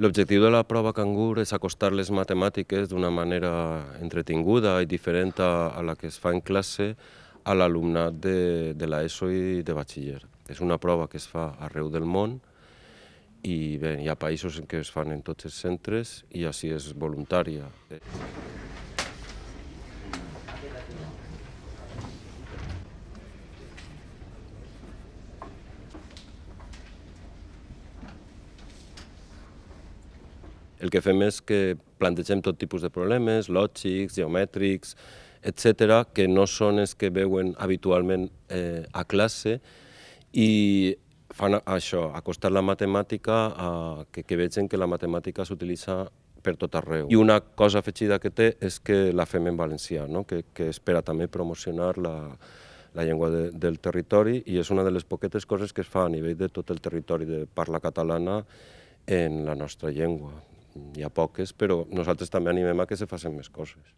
L'objectiu de la prova cangur és acostar les matemàtiques d'una manera entretinguda i diferent a la que es fa en classe a l'alumnat de, de l'ESO i de batxiller. És una prova que es fa arreu del món i bé, hi ha països en què es fan en tots els centres i així és voluntària. El que fem és que plantegem tot tipus de problemes, lògics, geomètrics, etc que no són els que veuen habitualment eh, a classe i fan això, acostar la matemàtica, a, que, que vegin que la matemàtica s'utilitza per tot arreu. I una cosa afegida que té és que la fem en valencià, no? que, que espera també promocionar la, la llengua de, del territori i és una de les poquetes coses que es fa a nivell de tot el territori de parla catalana en la nostra llengua. N'hi ha poques, però nosaltres també animem a que se facin més coses.